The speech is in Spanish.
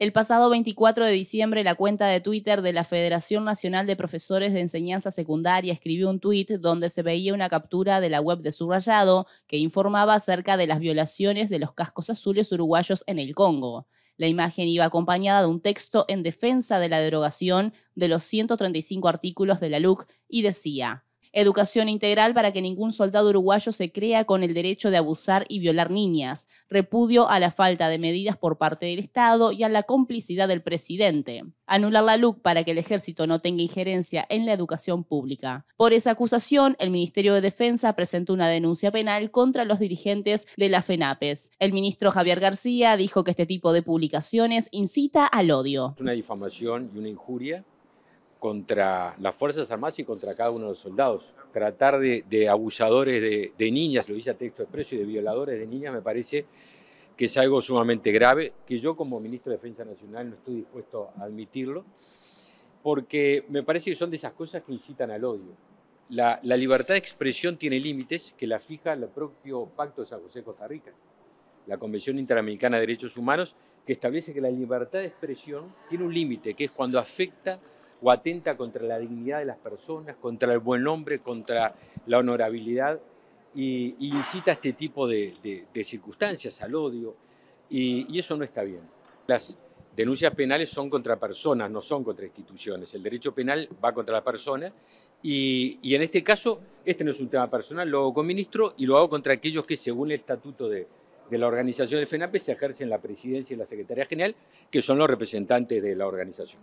El pasado 24 de diciembre, la cuenta de Twitter de la Federación Nacional de Profesores de Enseñanza Secundaria escribió un tuit donde se veía una captura de la web de Subrayado que informaba acerca de las violaciones de los cascos azules uruguayos en el Congo. La imagen iba acompañada de un texto en defensa de la derogación de los 135 artículos de la LUC y decía, Educación integral para que ningún soldado uruguayo se crea con el derecho de abusar y violar niñas. Repudio a la falta de medidas por parte del Estado y a la complicidad del presidente. Anular la LUC para que el ejército no tenga injerencia en la educación pública. Por esa acusación, el Ministerio de Defensa presentó una denuncia penal contra los dirigentes de la FENAPES. El ministro Javier García dijo que este tipo de publicaciones incita al odio. una difamación y una injuria contra las Fuerzas Armadas y contra cada uno de los soldados. Tratar de, abusadores de, niñas, lo dice a texto expreso, y de violadores de niñas me parece que es algo sumamente grave, que yo como ministro de Defensa Nacional no estoy dispuesto a admitirlo, porque me parece que son de esas cosas que incitan al odio. La, la libertad de expresión tiene límites que la fija el propio Pacto de San José de Costa Rica, la Convención Interamericana de Derechos Humanos, que establece que la libertad de expresión tiene un límite, que es cuando afecta o atenta contra la dignidad de las personas, contra el buen nombre, contra la honorabilidad, y, incita a este tipo de, circunstancias, al odio, y, eso no está bien. Las denuncias penales son contra personas, no son contra instituciones. El derecho penal va contra la persona, y, en este caso, este no es un tema personal, lo hago con ministro y lo hago contra aquellos que, según el estatuto de, de la organización del FENAPE se ejercen la presidencia y la secretaría general, que son los representantes de la organización.